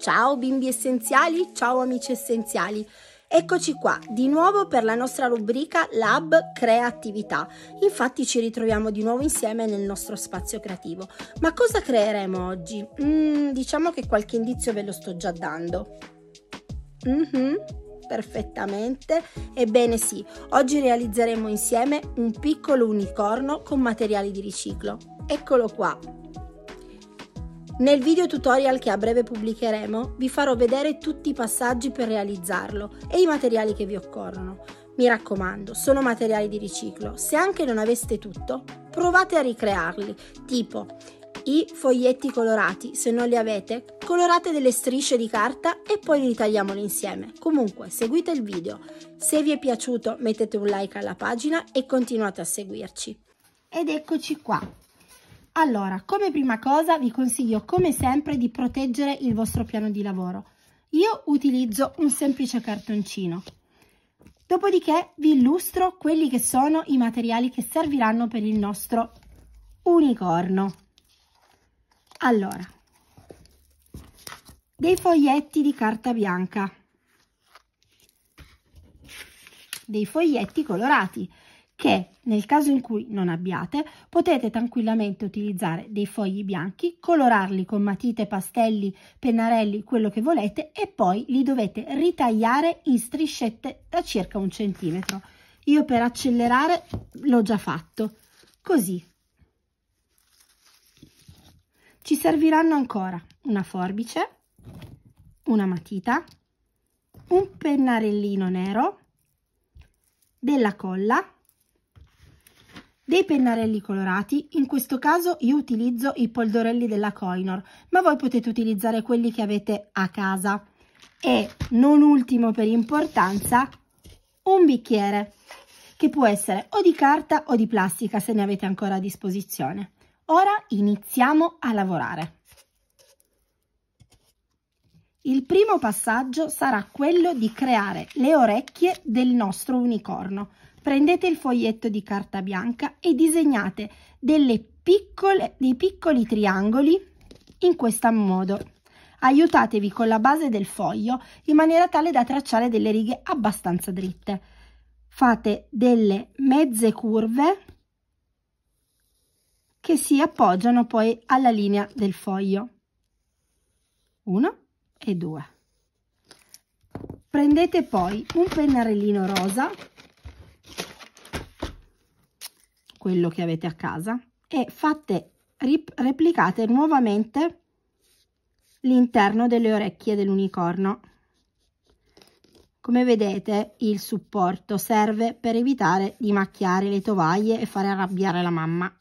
Ciao bimbi essenziali, ciao amici essenziali. Eccoci qua di nuovo per la nostra rubrica Lab Creatività. Infatti ci ritroviamo di nuovo insieme nel nostro spazio creativo. Ma cosa creeremo oggi? Mm, diciamo che qualche indizio ve lo sto già dando. Mm-hmm perfettamente. Ebbene sì, oggi realizzeremo insieme un piccolo unicorno con materiali di riciclo. Eccolo qua, nel video tutorial che a breve pubblicheremo vi farò vedere tutti i passaggi per realizzarlo e i materiali che vi occorrono. Mi raccomando, sono materiali di riciclo. Se anche non aveste tutto, provate a ricrearli, tipo i foglietti colorati, se non li avete, colorate delle strisce di carta e poi li tagliamoli insieme. Comunque, seguite il video. Se vi è piaciuto, mettete un like alla pagina e continuate a seguirci. Ed eccoci qua. Allora, come prima cosa vi consiglio come sempre di proteggere il vostro piano di lavoro. Io utilizzo un semplice cartoncino. Dopodiché vi illustro quelli che sono i materiali che serviranno per il nostro unicorno. Allora, dei foglietti di carta bianca, dei foglietti colorati che nel caso in cui non abbiate potete tranquillamente utilizzare dei fogli bianchi, colorarli con matite, pastelli, pennarelli, quello che volete e poi li dovete ritagliare in striscette da circa un centimetro. Io per accelerare l'ho già fatto, così. Ci serviranno ancora una forbice, una matita, un pennarellino nero, della colla dei pennarelli colorati, in questo caso io utilizzo i polderelli della Coinor, ma voi potete utilizzare quelli che avete a casa. E, non ultimo per importanza, un bicchiere, che può essere o di carta o di plastica se ne avete ancora a disposizione. Ora iniziamo a lavorare. Il primo passaggio sarà quello di creare le orecchie del nostro unicorno. Prendete il foglietto di carta bianca e disegnate piccole, dei piccoli triangoli in questo modo. Aiutatevi con la base del foglio in maniera tale da tracciare delle righe abbastanza dritte. Fate delle mezze curve che si appoggiano poi alla linea del foglio. 1 e 2 prendete poi un pennarellino rosa quello che avete a casa e fate replicate nuovamente l'interno delle orecchie dell'unicorno come vedete il supporto serve per evitare di macchiare le tovaglie e fare arrabbiare la mamma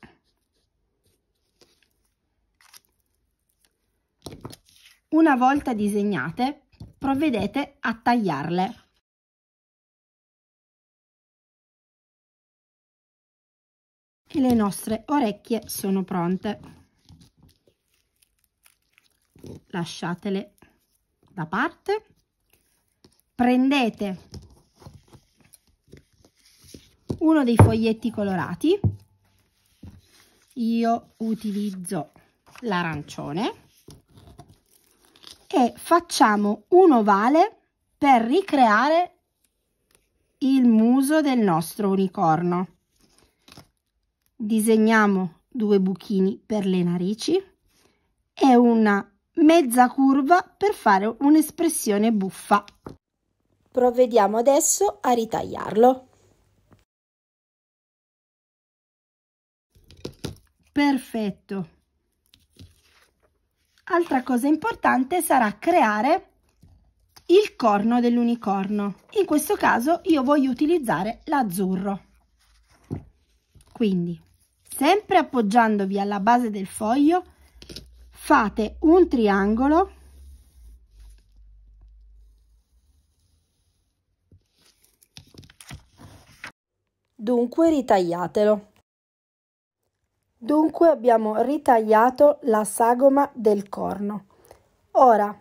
Una volta disegnate, provvedete a tagliarle. E le nostre orecchie sono pronte. Lasciatele da parte. Prendete uno dei foglietti colorati. Io utilizzo l'arancione e facciamo un ovale per ricreare il muso del nostro unicorno. Disegniamo due buchini per le narici e una mezza curva per fare un'espressione buffa. Provvediamo adesso a ritagliarlo. Perfetto. Altra cosa importante sarà creare il corno dell'unicorno. In questo caso io voglio utilizzare l'azzurro. Quindi, sempre appoggiandovi alla base del foglio, fate un triangolo Dunque ritagliatelo. Dunque abbiamo ritagliato la sagoma del corno. Ora,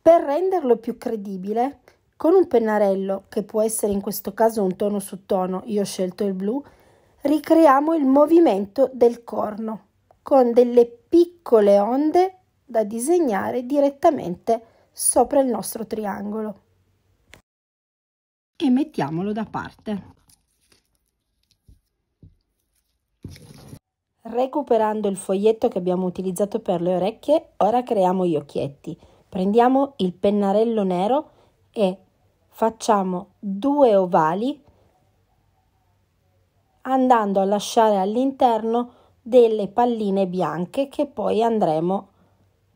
per renderlo più credibile, con un pennarello, che può essere in questo caso un tono su tono, io ho scelto il blu, ricreiamo il movimento del corno con delle piccole onde da disegnare direttamente sopra il nostro triangolo. E mettiamolo da parte. Recuperando il foglietto che abbiamo utilizzato per le orecchie, ora creiamo gli occhietti. Prendiamo il pennarello nero e facciamo due ovali andando a lasciare all'interno delle palline bianche che poi andremo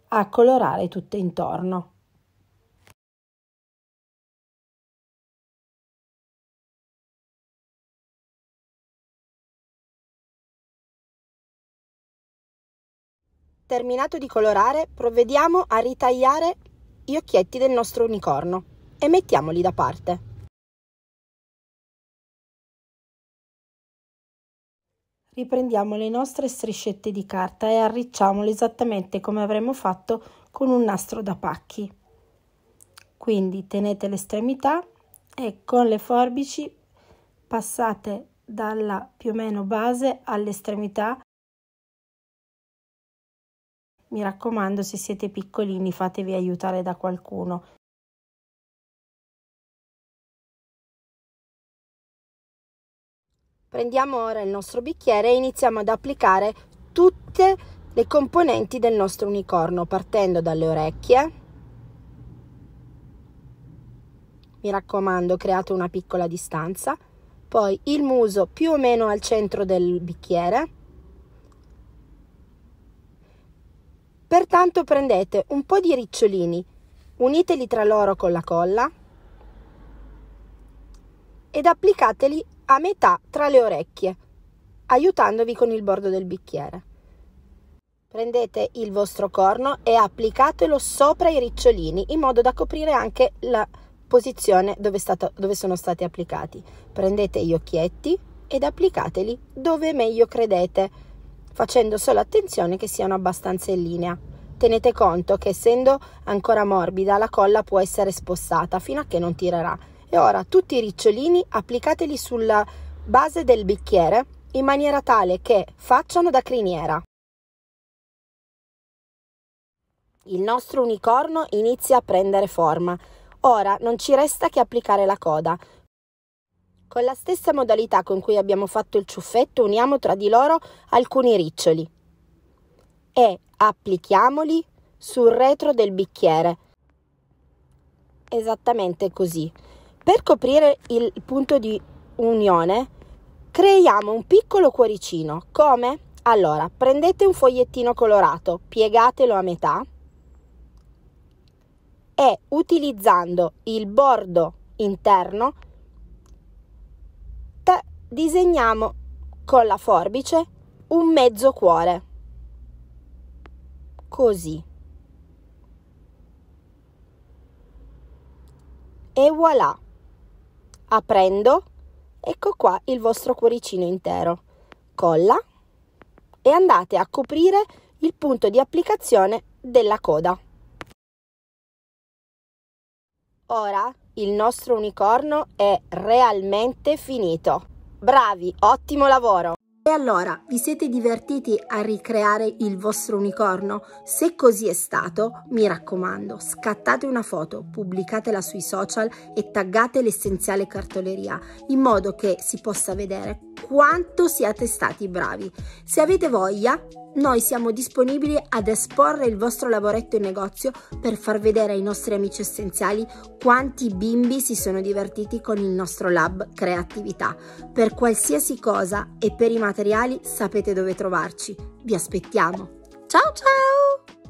a colorare tutto intorno. Terminato di colorare, provvediamo a ritagliare gli occhietti del nostro unicorno e mettiamoli da parte. Riprendiamo le nostre striscette di carta e arricciamole esattamente come avremmo fatto con un nastro da pacchi. Quindi tenete le estremità e con le forbici passate dalla più o meno base all'estremità mi raccomando, se siete piccolini fatevi aiutare da qualcuno. Prendiamo ora il nostro bicchiere e iniziamo ad applicare tutte le componenti del nostro unicorno, partendo dalle orecchie. Mi raccomando, create una piccola distanza. Poi il muso più o meno al centro del bicchiere Pertanto prendete un po' di ricciolini, uniteli tra loro con la colla ed applicateli a metà tra le orecchie, aiutandovi con il bordo del bicchiere. Prendete il vostro corno e applicatelo sopra i ricciolini in modo da coprire anche la posizione dove, stato, dove sono stati applicati. Prendete gli occhietti ed applicateli dove meglio credete facendo solo attenzione che siano abbastanza in linea. Tenete conto che essendo ancora morbida la colla può essere spostata fino a che non tirerà. E ora tutti i ricciolini applicateli sulla base del bicchiere in maniera tale che facciano da criniera. Il nostro unicorno inizia a prendere forma. Ora non ci resta che applicare la coda. Con la stessa modalità con cui abbiamo fatto il ciuffetto uniamo tra di loro alcuni riccioli e applichiamoli sul retro del bicchiere. Esattamente così. Per coprire il punto di unione creiamo un piccolo cuoricino. Come? Allora, prendete un fogliettino colorato, piegatelo a metà e utilizzando il bordo interno disegniamo con la forbice un mezzo cuore. Così. E voilà. Aprendo, ecco qua il vostro cuoricino intero. Colla e andate a coprire il punto di applicazione della coda. Ora il nostro unicorno è realmente finito. Bravi, ottimo lavoro! E allora, vi siete divertiti a ricreare il vostro unicorno? Se così è stato, mi raccomando, scattate una foto, pubblicatela sui social e taggate l'essenziale cartoleria, in modo che si possa vedere quanto siate stati bravi. Se avete voglia, noi siamo disponibili ad esporre il vostro lavoretto in negozio per far vedere ai nostri amici essenziali quanti bimbi si sono divertiti con il nostro lab creatività. Per qualsiasi cosa e per i materiali materiali sapete dove trovarci. Vi aspettiamo. Ciao ciao!